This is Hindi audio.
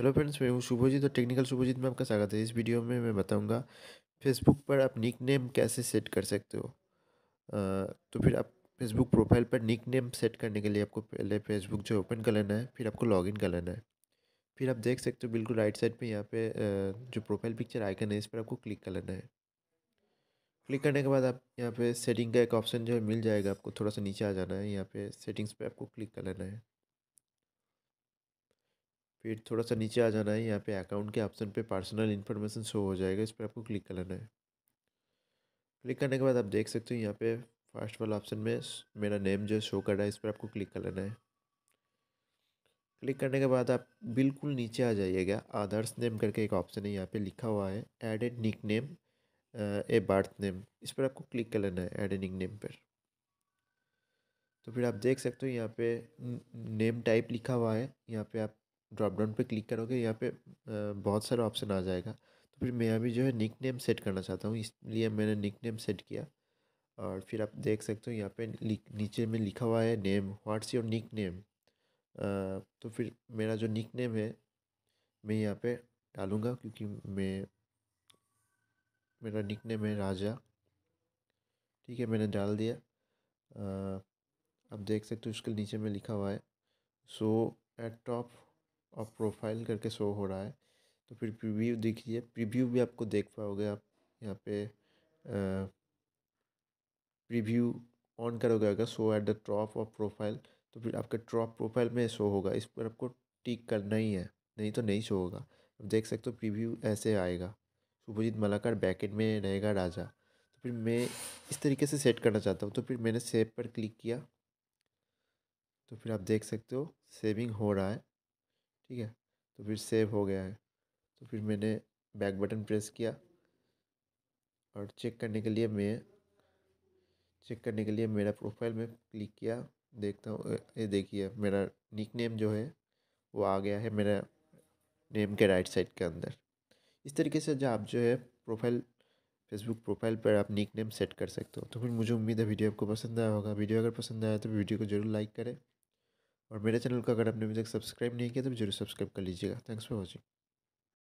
हेलो फ्रेंड्स मैं हूँ शुभजीत और टेक्निकल शुभजीत में आपका स्वागत है इस वीडियो में मैं बताऊंगा फेसबुक पर आप निक नेम कैसे सेट कर सकते हो तो फिर आप फेसबुक प्रोफाइल पर निक नेम सेट करने के लिए आपको पहले फेसबुक जो ओपन कर लेना है फिर आपको लॉगिन कर लेना है फिर आप देख सकते हो बिल्कुल राइट साइड पर यहाँ पर जो प्रोफाइल पिक्चर आइकन है इस पर आपको क्लिक कर लेना है क्लिक करने के बाद आप यहाँ पर सेटिंग का एक ऑप्शन जो है मिल जाएगा आपको थोड़ा सा नीचे आ जाना है यहाँ पर सेटिंग्स पर आपको क्लिक कर लेना है फिर थोड़ा सा नीचे आ जाना है यहाँ पे अकाउंट के ऑप्शन पे पर्सनल इन्फॉर्मेशन शो हो जाएगा इस पर आपको क्लिक करना है क्लिक करने के बाद आप देख सकते हो यहाँ पे फर्स्ट वाला ऑप्शन में मेरा नेम जो शो कर रहा है इस पर आपको क्लिक कर लेना है क्लिक करने के बाद आप बिल्कुल नीचे आ जाइएगा आदर्श नेम करके एक ऑप्शन है यहाँ पर लिखा हुआ है add add nickname a birth name इस पर आपको क्लिक कर लेना है एड ए निक नेम पर तो फिर आप देख सकते हो यहाँ पे नेम टाइप लिखा हुआ है यहाँ पे आप ड्रॉप डाउन पे क्लिक करोगे यहाँ पे बहुत सारा ऑप्शन आ जाएगा तो फिर मैं अभी जो है निक नेम सेट करना चाहता हूँ इसलिए मैंने निक नेम सेट किया और फिर आप देख सकते हो यहाँ पे नीचे में लिखा हुआ है name what's your nickname तो फिर मेरा जो निक नेम है मैं यहाँ पे डालूँगा क्योंकि मैं मेरा निक नेम है राजा ठीक है मैंने डाल दिया आप देख सकते हो उसके नीचे में लिखा हुआ है सो एट टॉप और प्रोफाइल करके शो हो रहा है तो फिर प्रीव्यू देखिए प्रीव्यू भी आपको देख पाओगे आप यहाँ पे प्रीव्यू ऑन करोगे अगर show at the top of profile तो फिर आपके टॉप प्रोफाइल में शो होगा इस पर आपको टिक करना ही है नहीं तो नहीं शो होगा आप देख सकते हो प्रीव्यू ऐसे आएगा सुभजीत मलाकार बैकेट में रहेगा राजा तो फिर मैं इस तरीके से सेट करना चाहता हूँ तो फिर मैंने सेव पर क्लिक किया तो फिर आप देख सकते हो सेविंग हो रहा है ठीक है तो फिर सेव हो गया है तो फिर मैंने बैक बटन प्रेस किया और चेक करने के लिए मैं चेक करने के लिए मेरा प्रोफाइल में क्लिक किया देखता हूँ ये देखिए मेरा निक नेम जो है वो आ गया है मेरा नेम के राइट साइड के अंदर इस तरीके से जो आप जो है प्रोफाइल फेसबुक प्रोफाइल पर आप निक नेम सेट कर सकते हो तो फिर मुझे उम्मीद है वीडियो आपको पसंद आया होगा वीडियो अगर पसंद आया तो वीडियो को जरूर लाइक करें और मेरे चैनल को अगर आपने अभी तक सब्सक्राइब नहीं किया तो जरूर सब्सक्राइब कर लीजिएगा थैंक्स फॉर वॉचिंग